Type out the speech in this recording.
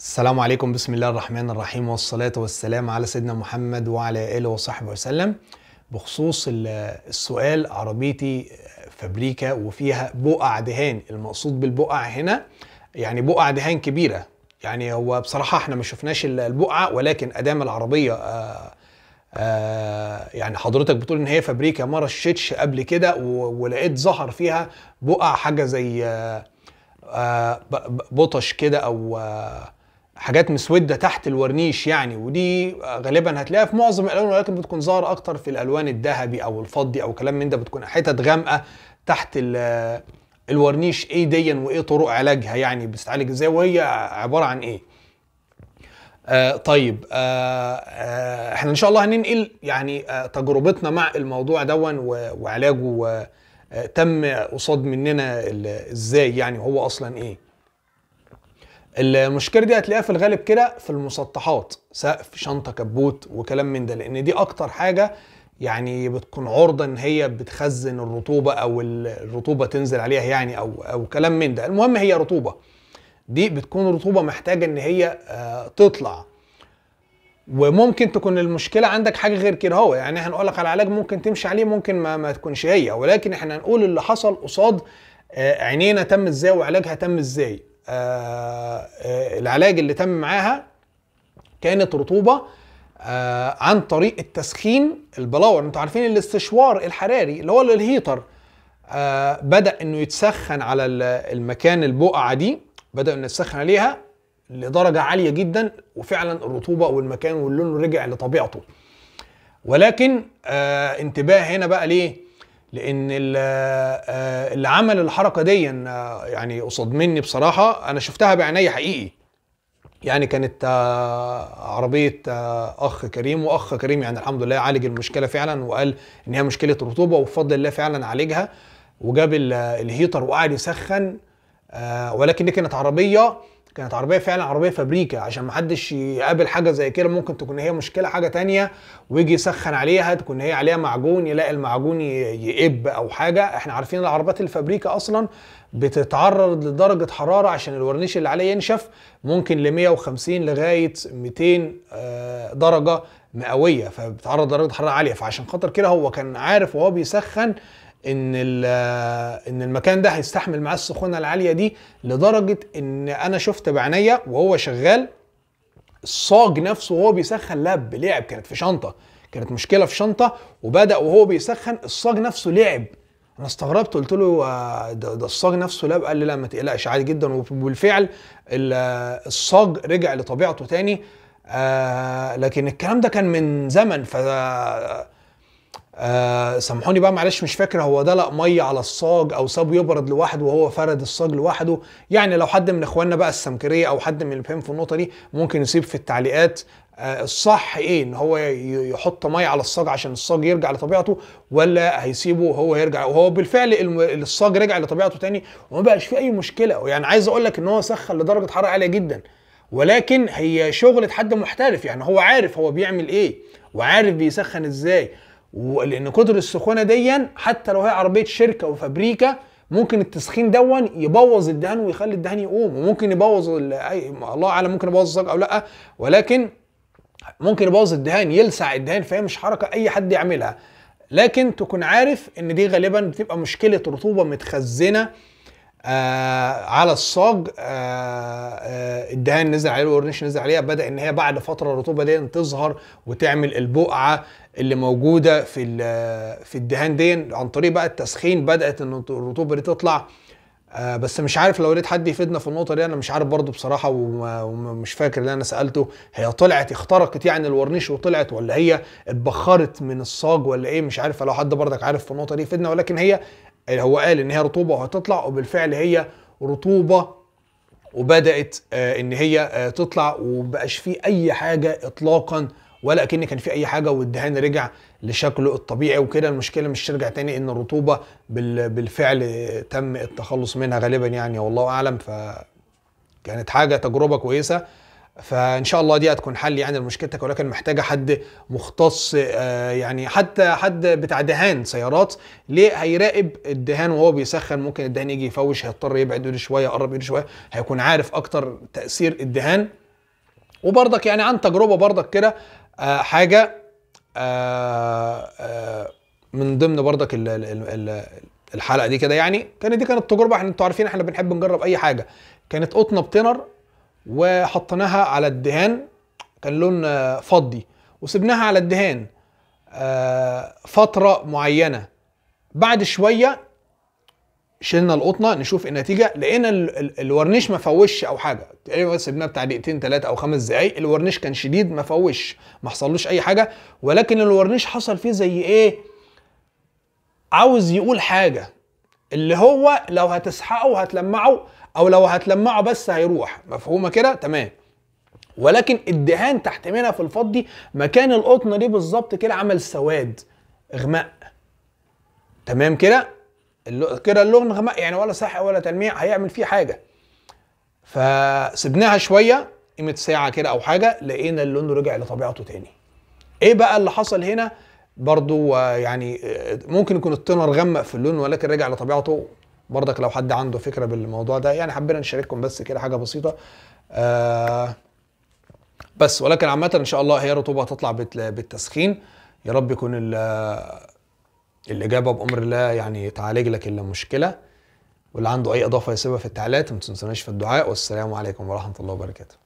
السلام عليكم بسم الله الرحمن الرحيم والصلاة والسلام على سيدنا محمد وعلى آله وصحبه وسلم بخصوص السؤال عربيتي فابريكا وفيها بقع دهان المقصود بالبقع هنا يعني بقع دهان كبيرة يعني هو بصراحة احنا ما شفناش البقعة ولكن أدام العربية آآ آه، آآ آه، يعني حضرتك بتقول ان هي فابريكا ما رشتش قبل كده ولقيت ظهر فيها بقع حاجة زي آه، بطش كده او حاجات مسوده تحت الورنيش يعني ودي غالبا هتلاقيها في معظم الالوان ولكن بتكون ظاهره اكتر في الالوان الذهبي او الفضي او كلام من ده بتكون حتت غامقه تحت الورنيش ايه ديا وايه طرق علاجها يعني بتتعالج ازاي وهي عباره عن ايه آه طيب آه آه احنا ان شاء الله هننقل يعني آه تجربتنا مع الموضوع دون وعلاجه آه تم قصاد مننا ازاي يعني هو اصلا ايه المشكله دي هتلاقيها في الغالب كده في المسطحات سقف شنطه كبوت وكلام من ده لان دي اكتر حاجه يعني بتكون عرضه ان هي بتخزن الرطوبه او الرطوبه تنزل عليها يعني او او كلام من ده المهم هي رطوبه دي بتكون رطوبه محتاجه ان هي آه، تطلع وممكن تكون المشكله عندك حاجه غير كده هو يعني هنقول لك على علاج ممكن تمشي عليه ممكن ما, ما تكونش هي ولكن احنا هنقول اللي حصل قصاد آه، عينينا تم ازاي وعلاجها تم ازاي آه، آه، العلاج اللي تم معاها كانت رطوبه آه، عن طريق التسخين البلاور انتوا عارفين الاستشوار الحراري اللي هو الهيتر بدا انه يتسخن على المكان البقعه دي بدا انه يتسخن عليها لدرجه عاليه جدا وفعلا الرطوبه والمكان واللون رجع لطبيعته ولكن انتباه هنا بقى ليه لان اللي آه، عمل الحركه دي آه، يعني قصاد مني بصراحه انا شفتها بعيني حقيقي يعني كانت آه، عربيه اخ كريم واخ كريم يعني الحمد لله عالج المشكله فعلا وقال ان هي مشكله رطوبه وبفضل الله فعلا عالجها وجاب الهيتر وقعد يسخن ولكن دي كانت عربيه كانت عربيه فعلا عربيه فابريكا عشان ما حدش يقابل حاجه زي كده ممكن تكون هي مشكله حاجه تانية ويجي يسخن عليها تكون هي عليها معجون يلاقي المعجون يئب او حاجه احنا عارفين العربيات الفابريكا اصلا بتتعرض لدرجه حراره عشان الورنيش اللي عليه ينشف ممكن ل 150 لغايه 200 آه، درجه مئويه فبتعرض لدرجه حراره عاليه فعشان خاطر كده هو كان عارف وهو بيسخن ان ان المكان ده هيستحمل معاه السخونه العاليه دي لدرجه ان انا شفت بعينيا وهو شغال الصاج نفسه وهو بيسخن لب لعب كانت في شنطه كانت مشكله في شنطه وبدا وهو بيسخن الصاج نفسه لعب انا استغربت قلت له آه، ده, ده الصاج نفسه لعب قال لي لا ما تقلقش عادي جدا وبالفعل الصاج رجع لطبيعته تاني آه، لكن الكلام ده كان من زمن ف آه سامحوني بقى معلش مش فاكر هو دلق ميه على الصاج او سابه يبرد لوحده وهو فرد الصاج لوحده يعني لو حد من اخواننا بقى السمكريه او حد من اللي فهم في النقطه دي ممكن يسيب في التعليقات آه الصح ايه ان هو يحط ميه على الصاج عشان الصاج يرجع لطبيعته ولا هيسيبه وهو يرجع وهو بالفعل الصاج رجع لطبيعته تاني وما بقاش فيه اي مشكله يعني عايز اقول لك ان هو سخن لدرجه حراره عاليه جدا ولكن هي شغله حد محترف يعني هو عارف هو بيعمل ايه وعارف بيسخن ازاي ولان كتر السخونه ديا حتى لو هي عربيه شركه وفابريكا ممكن التسخين دون يبوظ الدهان ويخلي الدهان يقوم وممكن يبوظ الله اعلم ممكن يبوظ الزج او لا ولكن ممكن يبوظ الدهان يلسع الدهان فهي مش حركه اي حد يعملها لكن تكون عارف ان دي غالبا بتبقى مشكله رطوبه متخزنه آه على الصاج آه آه الدهان نزل عليه والورنيش نزل عليها بدا ان هي بعد فتره الرطوبه دي تظهر وتعمل البقعه اللي موجوده في في الدهان دي عن طريق بقى التسخين بدات ان الرطوبه دي تطلع آه بس مش عارف لو ريت حد يفيدنا في النقطه دي انا مش عارف برضو بصراحه ومش فاكر اللي انا سالته هي طلعت اخترقت يعني الورنيش وطلعت ولا هي اتبخرت من الصاج ولا ايه مش عارف لو حد برضك عارف في النقطه دي يفيدنا ولكن هي هو قال ان هي رطوبه وهتطلع وبالفعل هي رطوبه وبدات آه، ان هي آه، تطلع ومبقاش فيه اي حاجه اطلاقا ولا كان كان في اي حاجه والدهان رجع لشكله الطبيعي وكده المشكله مش ترجع تاني ان الرطوبه بالفعل آه، تم التخلص منها غالبا يعني والله اعلم ف كانت حاجه تجربه كويسه فان شاء الله دي هتكون حل يعني لمشكلتك ولكن محتاجه حد مختص آه، يعني حتى حد بتاع دهان سيارات ليه هيراقب الدهان وهو بيسخن ممكن الدهان يجي يفوش هيضطر يبعد ايده شويه يقرب ايده شويه هيكون عارف اكتر تاثير الدهان وبرضك يعني عن تجربه برضك كده آه، حاجه آه، من ضمن برضك الحلقه دي كده يعني كانت دي كانت تجربه احنا انتوا عارفين احنا بنحب نجرب اي حاجه كانت قطنه بتنر وحطيناها على الدهان كان لون آه، فضي وسبناها على الدهان آه، فتره معينه بعد شويه شلنا القطنه نشوف النتيجه لقينا الورنيش ما فوش او حاجه تقريبا سيبناه بتاع دقيقتين ثلاثه او خمس دقائق الورنيش كان شديد ما فوش ما حصلوش اي حاجه ولكن الورنيش حصل فيه زي ايه عاوز يقول حاجه اللي هو لو هتسحقه هتلمعه او لو هتلمعه بس هيروح مفهومه كده تمام ولكن الدهان تحت منها في الفضي مكان القطن دي بالظبط كده عمل سواد اغماء تمام كده كده اللون غماء يعني ولا سحق ولا تلميع هيعمل فيه حاجه فسبناها شويه قيمه ساعه كده او حاجه لقينا اللون رجع لطبيعته تاني ايه بقى اللي حصل هنا برضو يعني ممكن يكون التونر غمق في اللون ولكن راجع لطبيعته برضك لو حد عنده فكره بالموضوع ده يعني حبينا نشارككم بس كده حاجه بسيطه آه بس ولكن عامه ان شاء الله هي رطوبه هتطلع بالتسخين يا رب يكون الاجابه بامر الله يعني تعالج لك المشكله واللي عنده اي اضافه يسيبها في التعليقات ما تنسوناش في الدعاء والسلام عليكم ورحمه الله وبركاته